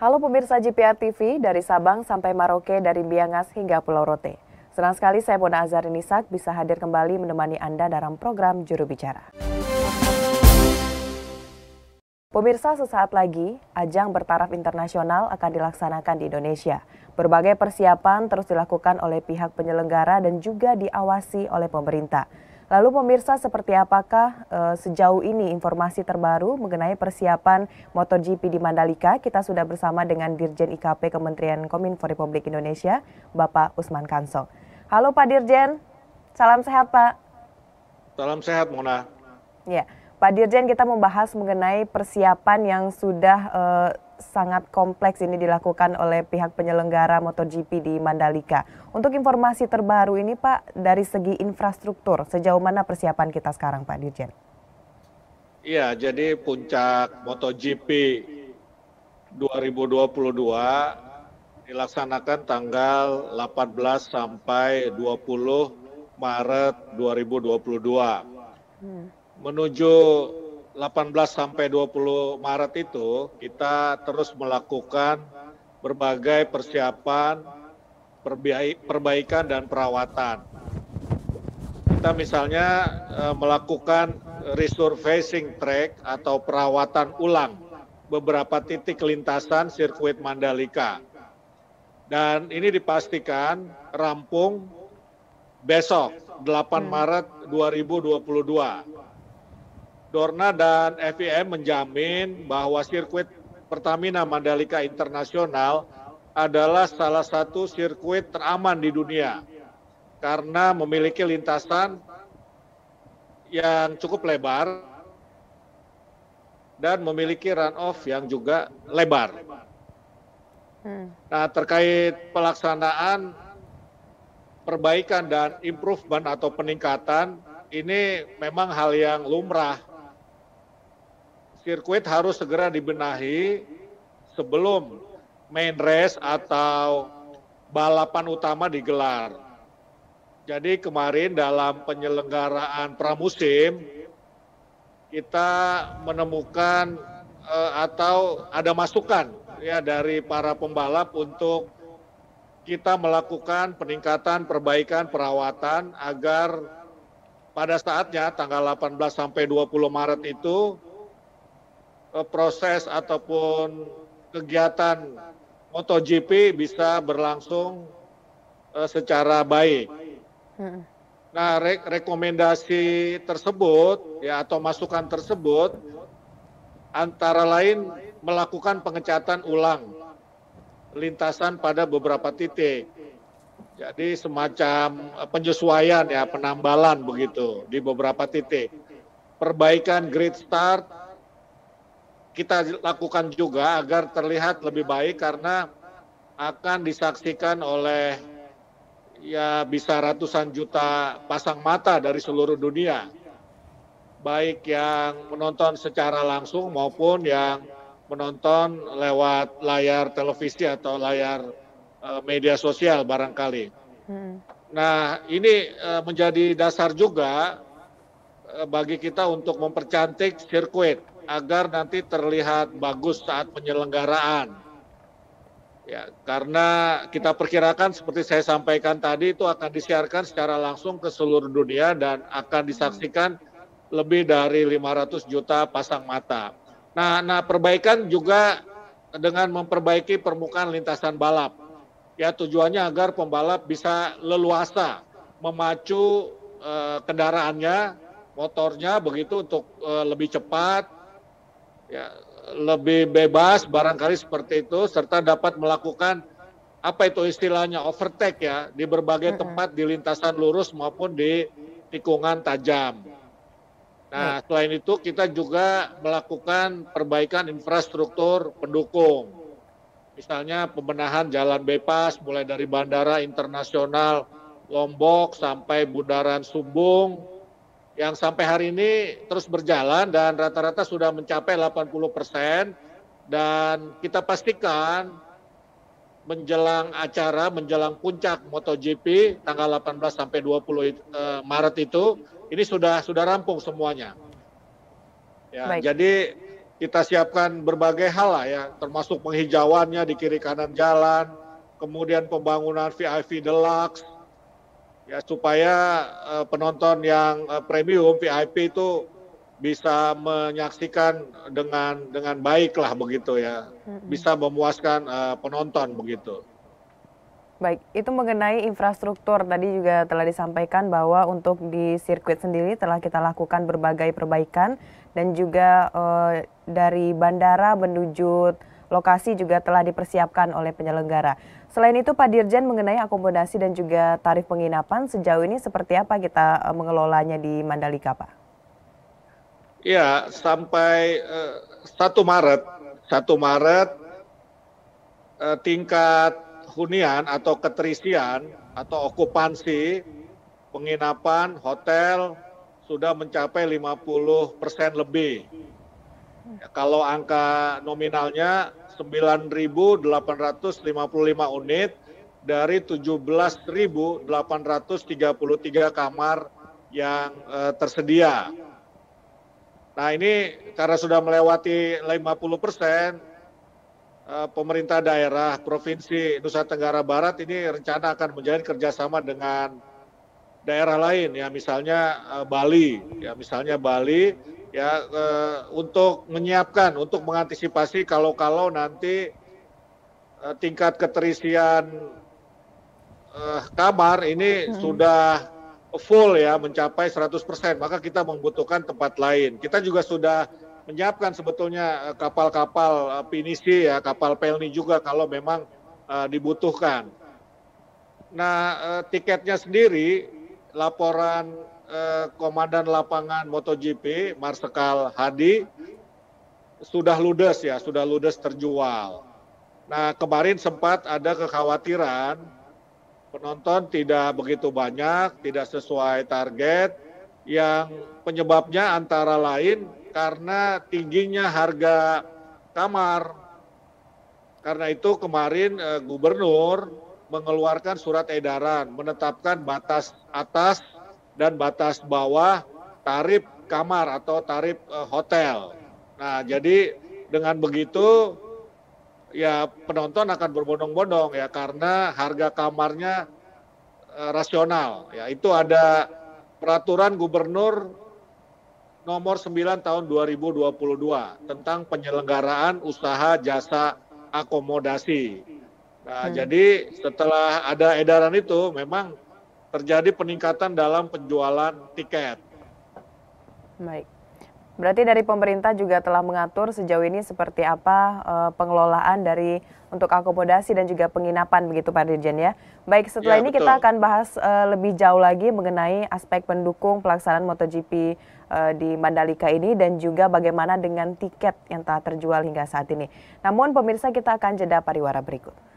Halo pemirsa JPR TV dari Sabang sampai Maroke dari Biangas hingga Pulau Rote. Senang sekali saya Bona Azharin Isak bisa hadir kembali menemani Anda dalam program Juru Bicara. Pemirsa sesaat lagi, ajang bertaraf internasional akan dilaksanakan di Indonesia. Berbagai persiapan terus dilakukan oleh pihak penyelenggara dan juga diawasi oleh pemerintah. Lalu pemirsa seperti apakah uh, sejauh ini informasi terbaru mengenai persiapan MotoGP di Mandalika? Kita sudah bersama dengan Dirjen IKP Kementerian Kominfo Republik Indonesia, Bapak Usman Kanso. Halo Pak Dirjen, salam sehat Pak. Salam sehat Mona. Ya, Pak Dirjen kita membahas mengenai persiapan yang sudah uh, sangat kompleks ini dilakukan oleh pihak penyelenggara MotoGP di Mandalika. Untuk informasi terbaru ini Pak, dari segi infrastruktur, sejauh mana persiapan kita sekarang Pak Dirjen? Iya, jadi puncak MotoGP 2022 dilaksanakan tanggal 18 sampai 20 Maret 2022. Hmm. Menuju 18 sampai 20 Maret itu kita terus melakukan berbagai persiapan, perbaikan dan perawatan. Kita misalnya e, melakukan resurfacing track atau perawatan ulang beberapa titik lintasan sirkuit Mandalika. Dan ini dipastikan rampung besok 8 hmm. Maret 2022 Dorna dan FIM menjamin bahwa sirkuit Pertamina Mandalika Internasional adalah salah satu sirkuit teraman di dunia karena memiliki lintasan yang cukup lebar dan memiliki run off yang juga lebar. Hmm. Nah, terkait pelaksanaan perbaikan dan improvement atau peningkatan ini memang hal yang lumrah sirkuit harus segera dibenahi sebelum main race atau balapan utama digelar. Jadi kemarin dalam penyelenggaraan pramusim kita menemukan uh, atau ada masukan ya dari para pembalap untuk kita melakukan peningkatan perbaikan perawatan agar pada saatnya tanggal 18 sampai 20 Maret itu Eh, proses ataupun kegiatan MotoGP bisa berlangsung eh, secara baik. Hmm. Nah, re rekomendasi tersebut ya atau masukan tersebut antara lain melakukan pengecatan ulang lintasan pada beberapa titik. Jadi semacam eh, penyesuaian ya, penambalan begitu di beberapa titik. Perbaikan grid start kita lakukan juga agar terlihat lebih baik karena akan disaksikan oleh ya bisa ratusan juta pasang mata dari seluruh dunia. Baik yang menonton secara langsung maupun yang menonton lewat layar televisi atau layar eh, media sosial barangkali. Hmm. Nah, ini eh, menjadi dasar juga eh, bagi kita untuk mempercantik sirkuit agar nanti terlihat bagus saat penyelenggaraan. Ya, karena kita perkirakan seperti saya sampaikan tadi itu akan disiarkan secara langsung ke seluruh dunia dan akan disaksikan lebih dari 500 juta pasang mata. Nah, nah perbaikan juga dengan memperbaiki permukaan lintasan balap. Ya, tujuannya agar pembalap bisa leluasa memacu eh, kendaraannya, motornya begitu untuk eh, lebih cepat ya, lebih bebas barangkali seperti itu serta dapat melakukan apa itu istilahnya overtake ya di berbagai tempat di lintasan lurus maupun di tikungan tajam. Nah, ya. selain itu kita juga melakukan perbaikan infrastruktur pendukung. Misalnya pembenahan jalan bebas mulai dari Bandara Internasional Lombok sampai Bundaran Sumbung yang sampai hari ini terus berjalan dan rata-rata sudah mencapai 80 persen dan kita pastikan menjelang acara, menjelang puncak MotoGP tanggal 18 sampai 20 eh, Maret itu ini sudah sudah rampung semuanya. Ya, jadi kita siapkan berbagai hal lah ya, termasuk penghijauannya di kiri kanan jalan, kemudian pembangunan VIP Deluxe, ya supaya uh, penonton yang uh, premium VIP itu bisa menyaksikan dengan dengan baik lah begitu ya bisa memuaskan uh, penonton begitu. Baik, itu mengenai infrastruktur tadi juga telah disampaikan bahwa untuk di sirkuit sendiri telah kita lakukan berbagai perbaikan dan juga uh, dari bandara menuju Lokasi juga telah dipersiapkan oleh penyelenggara. Selain itu Pak Dirjen mengenai akomodasi dan juga tarif penginapan sejauh ini seperti apa kita eh, mengelolanya di Mandalika Pak? Ya, sampai uh, eh, 1 Maret, 1 Maret uh, tingkat hunian atau keterisian atau okupansi penginapan hotel sudah mencapai 50 persen lebih. Ya, kalau angka nominalnya 9.855 unit dari 17.833 kamar yang eh, tersedia. Nah ini karena sudah melewati 50 persen, eh, pemerintah daerah Provinsi Nusa Tenggara Barat ini rencana akan menjalin kerjasama dengan daerah lain ya misalnya eh, Bali ya misalnya Bali ya e, untuk menyiapkan untuk mengantisipasi kalau-kalau nanti e, tingkat keterisian e, kamar ini hmm. sudah full ya mencapai 100% maka kita membutuhkan tempat lain. Kita juga sudah menyiapkan sebetulnya kapal-kapal pinisi ya kapal pelni juga kalau memang uh, dibutuhkan. Nah, uh, tiketnya sendiri laporan eh, Komandan Lapangan MotoGP Marsekal Hadi sudah ludes ya, sudah ludes terjual. Nah kemarin sempat ada kekhawatiran penonton tidak begitu banyak, tidak sesuai target, yang penyebabnya antara lain karena tingginya harga kamar. Karena itu kemarin eh, gubernur mengeluarkan surat edaran menetapkan batas atas dan batas bawah tarif kamar atau tarif uh, hotel. Nah, jadi dengan begitu ya penonton akan berbondong-bondong ya karena harga kamarnya uh, rasional. Ya, itu ada peraturan gubernur nomor 9 tahun 2022 tentang penyelenggaraan usaha jasa akomodasi. Nah, hmm. jadi setelah ada edaran itu memang terjadi peningkatan dalam penjualan tiket. Baik. Berarti dari pemerintah juga telah mengatur sejauh ini seperti apa e, pengelolaan dari untuk akomodasi dan juga penginapan begitu Pak Dirjen ya. Baik, setelah ya, ini betul. kita akan bahas e, lebih jauh lagi mengenai aspek pendukung pelaksanaan MotoGP e, di Mandalika ini dan juga bagaimana dengan tiket yang telah terjual hingga saat ini. Namun pemirsa kita akan jeda pariwara berikut.